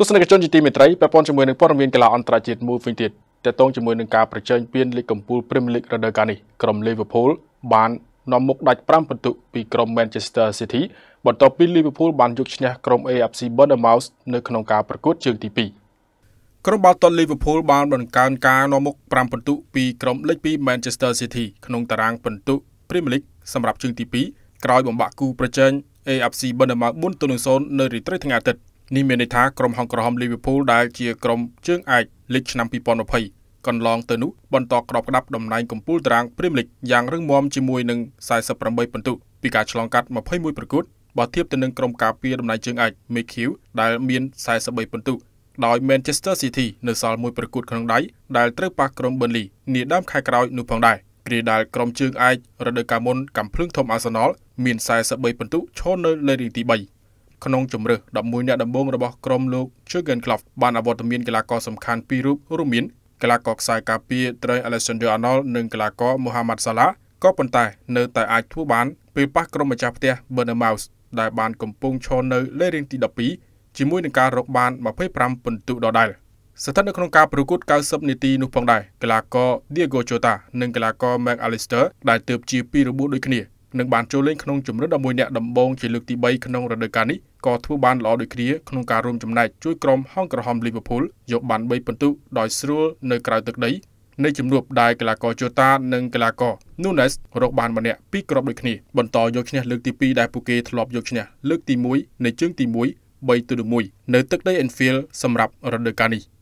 ទស្សនិកជនជាទីមេត្រីពាក់ព័ន្ធជាមួយនឹងព័ត៌មានកីឡាអន្តរជាតិមួយវិញទៀតតទៅជាមួយនឹងការប្រជែងពានលីកកំពូល Premier League រដូវកាលនេះក្រុម Liverpool បាននាំមុខដាច់5ពិន្ទុពីក្រុម Manchester City បន្ទាប់ពី Liverpool បានយកឈ្នះក្រុម AFC Bournemouth នៅក្នុងការប្រកួតជើងទី2ក្រុមបាល់ទាត់ Liverpool បានបង្កើនការនាំមុខ5ពិន្ទុពីក្រុមលេខ2 Manchester City ក្នុងតារាងពិន្ទុ Premier League សម្រាប់ជើងទី2ក្រោយបំបាក់គូប្រជែង AFC Bournemouth 4-0នៅរាត្រីថ្ងៃអាទិត្យនេះមានន័យថាក្រុមហុងក្រហមលីវើពូលដែលជាក្រុមជើងឯកលីកឆ្នាំ2020កន្លងទៅនោះបន្តក្របក្តាប់តំណែងកំពូលតារាង ព្រីមលីកយ៉ាងរឹងមាំជាមួយនឹង48ពិន្ទុពីការឆ្លងកាត់21ប្រកួតបើធៀបទៅនឹងក្រុមការពារតំណែងជើងឯក McHugh ដែលមាន43ពិន្ទុដោយ Manchester City នៅសល់មួយប្រកួតក្នុងដៃដែលត្រូវប៉ះក្រុម Burnley នាដើមខែក្រោយនោះផងដែរគ្រាដែលក្រុមជើងឯករដូវកាលមុនកំភ្លើងធំ Arsenal មាន43ពិន្ទុឈរនៅលើរាងទី3ក្នុងជម្រើស11អ្នកដំបូងរបស់ក្រុមលោក Jurgen Klopp បានអវត្តមានកីឡាករសំខាន់ពីររូបរួមមានកីឡាករខ្សែការពារត្រី Alexander Arnold និងកីឡាករ Mohamed Salah ក៏ប៉ុន្តែនៅតែអាចធ្វើបានពេលប៉ះក្រុមម្ចាស់ផ្ទះ Burnham House ដែលបានកំពុងឈរនៅលេខរៀងទី12ជាមួយនឹងការរកបាន25ពិន្ទុដដែលស្ថិតនៅក្នុងការប្រកួត90នាទីនោះផងដែរកីឡាករ Diego Jota និងកីឡាករ Mac Allister ដែលទើបជាពីរបួសដូចគ្នានិងបានចូលលេងក្នុងជម្រើស11អ្នកដំបូងជាលើកទី3ក្នុងរដូវកាលនេះក៏ធ្វើបានល្អដូចគ្នាក្នុងការរួមចំណែកជួយក្រុមហង្ក្រហមលីវើពូលយកបាន3ពិន្ទុដោយស្រួលនៅក្រៅទឹកដីនៃជំនួបដែលកីឡាករជូតានិងកីឡាករ Nunes រកបានម្នាក់ពីរគ្រាប់ដូចគ្នាបន្តយកឈ្នះ លើកទី2ដែលពួកគេធ្លាប់យកឈ្នះលើកទី1នៃជើងទី1 3ទៅ1នៅទឹកដី Anfield សម្រាប់រដូវកាលនេះ។